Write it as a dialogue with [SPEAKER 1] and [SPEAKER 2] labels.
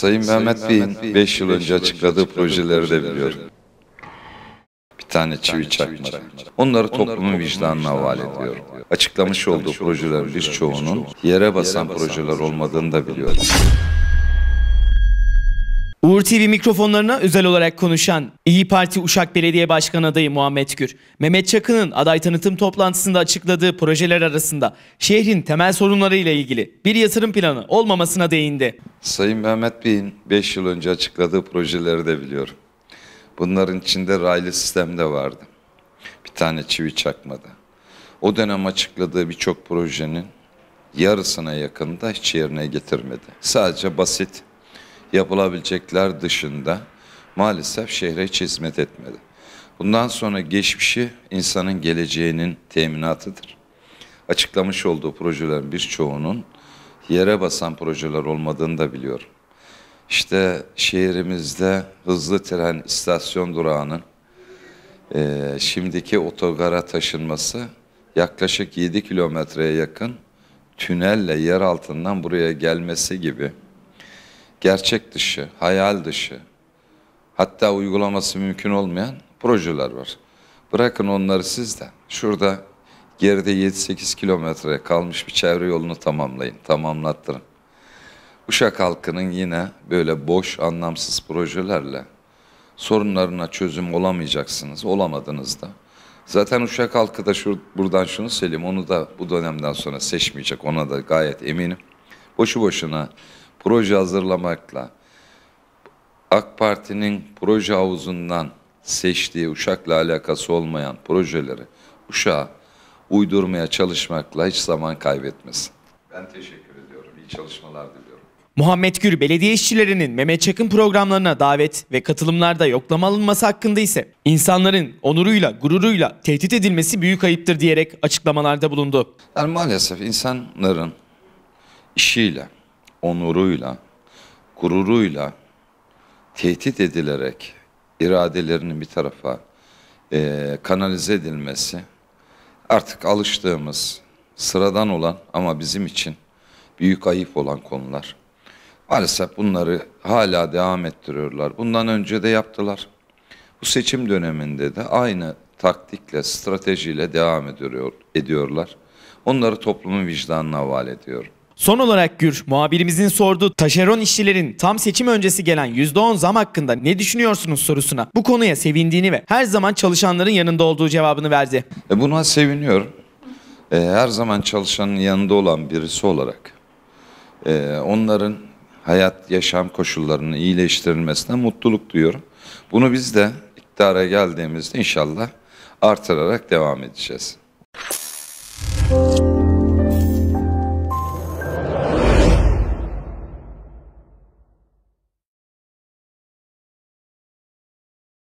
[SPEAKER 1] Sayın, Mehmet, Mehmet Bey'in 5 yıl, yıl önce açıkladığı projeleri de biliyorum. Bir tane çivi çakmak. Onları toplumun vicdanına havale ediyorum. Açıklamış olduğu projelerin birçoğunun yere basan projeler olmadığını da biliyorum.
[SPEAKER 2] Uğur TV mikrofonlarına özel olarak konuşan İyi Parti Uşak Belediye Başkanı adayı Muhammed Gür, Mehmet Çakın'ın aday tanıtım toplantısında açıkladığı projeler arasında şehrin temel sorunlarıyla ilgili bir yatırım planı olmamasına değindi. Sayın Mehmet
[SPEAKER 1] Bey'in 5 yıl önce açıkladığı projeleri de biliyorum. Bunların içinde raylı sistem de vardı. Bir tane çivi çakmadı. O dönem açıkladığı birçok projenin yarısına yakında hiç yerine getirmedi. Sadece basit yapılabilecekler dışında maalesef şehre hiç hizmet etmedi. Bundan sonra geçmişi insanın geleceğinin teminatıdır. Açıklamış olduğu projelerin birçoğunun yere basan projeler olmadığını da biliyorum. İşte şehrimizde hızlı tren istasyon durağının e, şimdiki otogara taşınması yaklaşık 7 kilometreye yakın tünelle yer altından buraya gelmesi gibi gerçek dışı, hayal dışı, hatta uygulaması mümkün olmayan projeler var. Bırakın onları siz de. Şurada geride 7-8 kilometre kalmış bir çevre yolunu tamamlayın, tamamlattırın. Uşak halkının yine böyle boş, anlamsız projelerle sorunlarına çözüm olamayacaksınız, olamadınız da. Zaten Uşak halkı da şur, buradan şunu söyleyeyim, onu da bu dönemden sonra seçmeyecek, ona da gayet eminim. Boşu boşuna proje hazırlamakla AK Parti'nin proje havuzundan seçtiği Uşak'la alakası olmayan projeleri Uşak'a uydurmaya çalışmakla hiç zaman kaybetmesin. Ben teşekkür ediyorum. İyi çalışmalar diliyorum.
[SPEAKER 2] Muhammed Gür belediye işçilerinin Mehmet Çakın programlarına davet ve katılımlarda yoklama alınması hakkında ise insanların onuruyla, gururuyla tehdit edilmesi büyük ayıptır diyerek açıklamalarda bulundu. Yani maalesef insanların
[SPEAKER 1] işiyle, onuruyla, gururuyla tehdit edilerek iradelerinin bir tarafa e, kanalize edilmesi artık alıştığımız sıradan olan ama bizim için büyük ayıp olan konular. Maalesef bunları hala devam ettiriyorlar. Bundan önce de yaptılar. Bu seçim döneminde de aynı taktikle, stratejiyle devam ediyor, ediyorlar. Onları toplumun vicdanına havale ediyorum.
[SPEAKER 2] Son olarak Gür, muhabirimizin sorduğu taşeron işçilerin tam seçim öncesi gelen %10 zam hakkında ne düşünüyorsunuz sorusuna bu konuya sevindiğini ve her zaman çalışanların yanında olduğu cevabını verdi.
[SPEAKER 1] E buna seviniyorum. E, her zaman çalışanın yanında olan birisi olarak e, onların hayat, yaşam koşullarının iyileştirilmesine mutluluk duyuyorum. Bunu biz de iktidara geldiğimizde inşallah artırarak devam edeceğiz. Müzik